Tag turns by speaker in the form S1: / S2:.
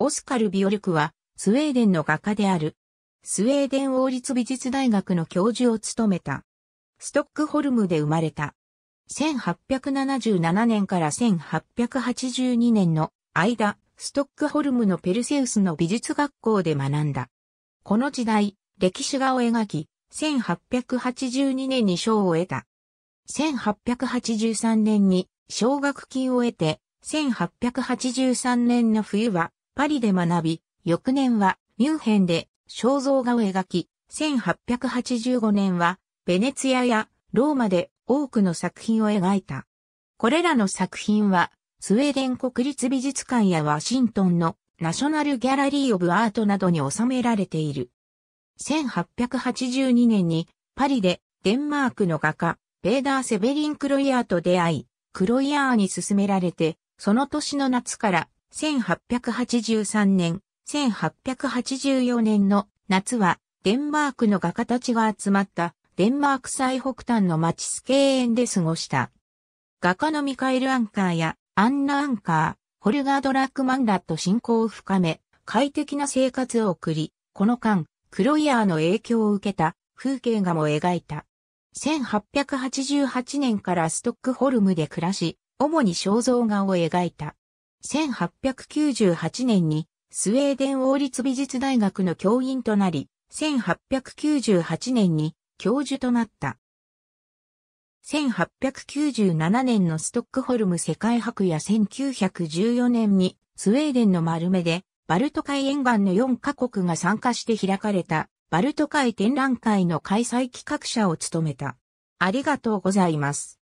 S1: オスカル・ビオルクは、スウェーデンの画家である。スウェーデン王立美術大学の教授を務めた。ストックホルムで生まれた。1877年から1882年の間、ストックホルムのペルセウスの美術学校で学んだ。この時代、歴史画を描き、1882年に賞を得た。1883年に奨学金を得て、1883年の冬はパリで学び、翌年はミュンヘンで肖像画を描き、1885年はベネツィアやローマで多くの作品を描いた。これらの作品はスウェーデン国立美術館やワシントンのナショナルギャラリー・オブ・アートなどに収められている。1882年にパリでデンマークの画家、ベーダー・セベリン・クロイヤーと出会い、クロイヤーに勧められて、その年の夏から1883年、1884年の夏は、デンマークの画家たちが集まったデンマーク最北端の町スケーエンで過ごした。画家のミカエル・アンカーやアンナ・アンカー、ホルガード・ラックマンらと親交を深め、快適な生活を送り、この間、クロイヤーの影響を受けた風景画も描いた。1888年からストックホルムで暮らし、主に肖像画を描いた。1898年にスウェーデン王立美術大学の教員となり、1898年に教授となった。1897年のストックホルム世界博や1914年にスウェーデンの丸目でバルト海沿岸の4カ国が参加して開かれたバルト海展覧会の開催企画者を務めた。ありがとうございます。